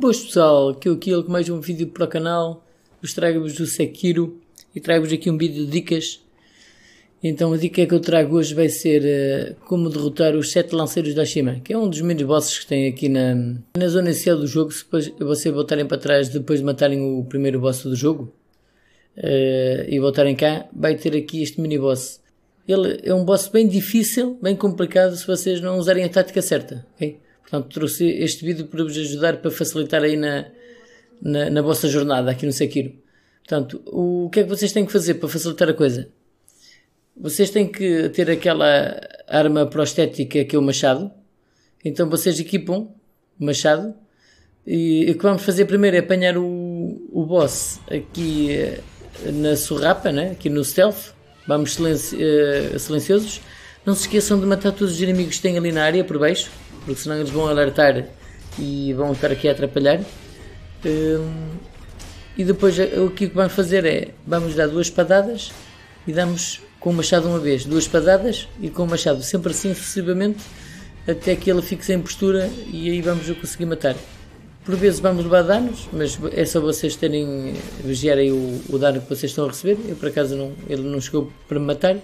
Boas pessoal, aqui o Kilo com mais um vídeo para o canal. vos trago-vos do Sekiro e trago-vos aqui um vídeo de dicas. Então a dica que eu trago hoje vai ser uh, como derrotar os 7 lanceiros da Shima, que é um dos menos bosses que tem aqui na, na zona inicial do jogo, se depois, vocês voltarem para trás depois de matarem o primeiro boss do jogo uh, e voltarem cá, vai ter aqui este mini boss. Ele é um boss bem difícil, bem complicado se vocês não usarem a tática certa, ok? Portanto, trouxe este vídeo para vos ajudar, para facilitar aí na, na, na vossa jornada aqui no Sekiro. Portanto, o, o que é que vocês têm que fazer para facilitar a coisa? Vocês têm que ter aquela arma prostética que é o machado. Então vocês equipam o machado. E, o que vamos fazer primeiro é apanhar o, o boss aqui eh, na surrapa, né? aqui no stealth. Vamos uh, silenciosos. Não se esqueçam de matar todos os inimigos que têm ali na área por baixo porque senão eles vão alertar e vão estar aqui a atrapalhar. Um, e depois eh, o é que vamos fazer é, vamos dar duas padadas e damos com o machado uma vez, duas padadas e com o machado, sempre assim sucessivamente, até que ele fique sem postura e aí vamos o conseguir matar. Por vezes vamos levar danos, mas é só vocês terem, vigiarem o, o dano que vocês estão a receber. Eu, por acaso, não, ele não chegou para me matar.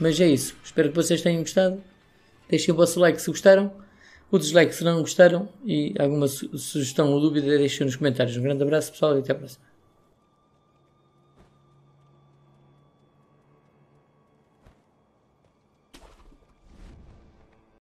Mas é isso. Espero que vocês tenham gostado. Deixem o vosso like se gostaram. Outros likes se não gostaram e alguma sugestão ou dúvida deixem nos comentários. Um grande abraço pessoal e até à próxima.